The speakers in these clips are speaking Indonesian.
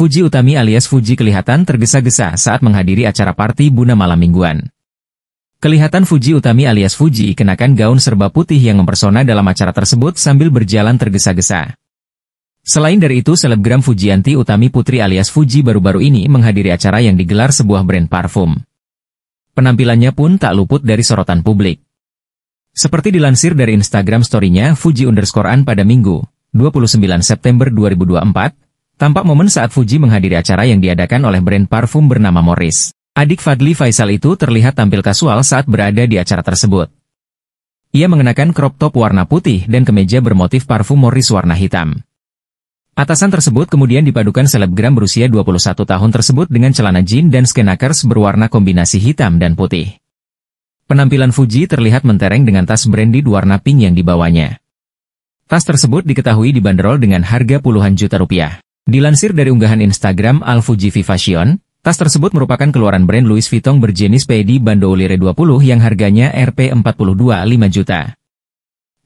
Fuji Utami alias Fuji kelihatan tergesa-gesa saat menghadiri acara party Buna malam mingguan. Kelihatan Fuji Utami alias Fuji kenakan gaun serba putih yang mempersona dalam acara tersebut sambil berjalan tergesa-gesa. Selain dari itu, selebgram Fujianti Utami Putri alias Fuji baru-baru ini menghadiri acara yang digelar sebuah brand parfum. Penampilannya pun tak luput dari sorotan publik. Seperti dilansir dari Instagram story-nya Fuji underscore pada Minggu, 29 September 2024, Tampak momen saat Fuji menghadiri acara yang diadakan oleh brand parfum bernama Morris. Adik Fadli Faisal itu terlihat tampil kasual saat berada di acara tersebut. Ia mengenakan crop top warna putih dan kemeja bermotif parfum Morris warna hitam. Atasan tersebut kemudian dipadukan selebgram berusia 21 tahun tersebut dengan celana jean dan skenakers berwarna kombinasi hitam dan putih. Penampilan Fuji terlihat mentereng dengan tas branded warna pink yang dibawanya. Tas tersebut diketahui dibanderol dengan harga puluhan juta rupiah. Dilansir dari unggahan Instagram Alfuji Fashion, tas tersebut merupakan keluaran brand Louis Vuitton berjenis Pedi Bandolire 20 yang harganya Rp42,5 juta.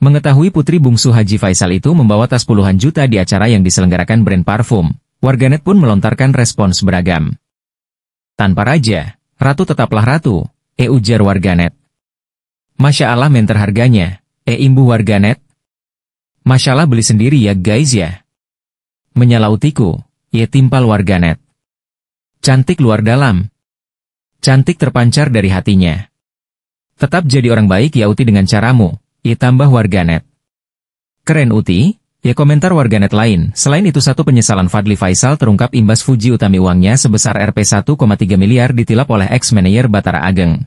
Mengetahui putri bungsu Haji Faisal itu membawa tas puluhan juta di acara yang diselenggarakan brand parfum, warganet pun melontarkan respons beragam. Tanpa raja, ratu tetaplah ratu, e ujar warganet. Masya Allah menter harganya, e imbu warganet. Masya Allah beli sendiri ya guys ya menyalautiku, ia timpal warganet. Cantik luar dalam. Cantik terpancar dari hatinya. Tetap jadi orang baik ya Uti dengan caramu, ia tambah warganet. Keren Uti, ya komentar warganet lain. Selain itu satu penyesalan Fadli Faisal terungkap imbas Fuji Utami uangnya sebesar Rp 1,3 miliar ditilap oleh ex-manajer Batara Ageng.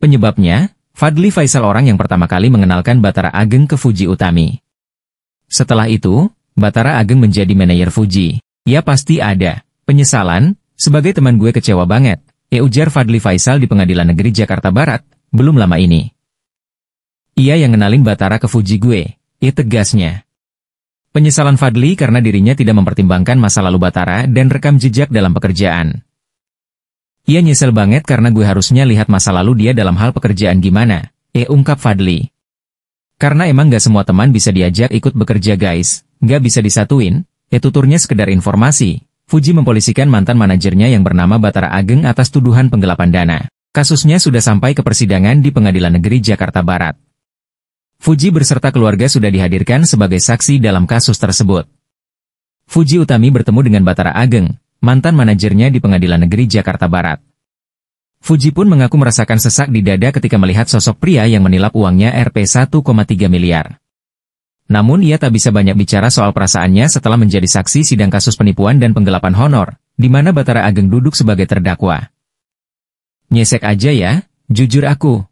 Penyebabnya, Fadli Faisal orang yang pertama kali mengenalkan Batara Ageng ke Fuji Utami. Setelah itu, Batara Ageng menjadi manajer Fuji. Ya pasti ada. Penyesalan, sebagai teman gue kecewa banget. Ya ujar Fadli Faisal di Pengadilan Negeri Jakarta Barat, belum lama ini. Ia yang ngenalin Batara ke Fuji gue. Ya tegasnya. Penyesalan Fadli karena dirinya tidak mempertimbangkan masa lalu Batara dan rekam jejak dalam pekerjaan. Ia nyesel banget karena gue harusnya lihat masa lalu dia dalam hal pekerjaan gimana, eh ungkap Fadli. Karena emang gak semua teman bisa diajak ikut bekerja guys, nggak bisa disatuin, etuturnya sekedar informasi. Fuji mempolisikan mantan manajernya yang bernama Batara Ageng atas tuduhan penggelapan dana. Kasusnya sudah sampai ke persidangan di Pengadilan Negeri Jakarta Barat. Fuji berserta keluarga sudah dihadirkan sebagai saksi dalam kasus tersebut. Fuji Utami bertemu dengan Batara Ageng, mantan manajernya di Pengadilan Negeri Jakarta Barat. Fuji pun mengaku merasakan sesak di dada ketika melihat sosok pria yang menilap uangnya Rp 1,3 miliar. Namun ia tak bisa banyak bicara soal perasaannya setelah menjadi saksi sidang kasus penipuan dan penggelapan honor, di mana Batara Ageng duduk sebagai terdakwa. Nyesek aja ya, jujur aku,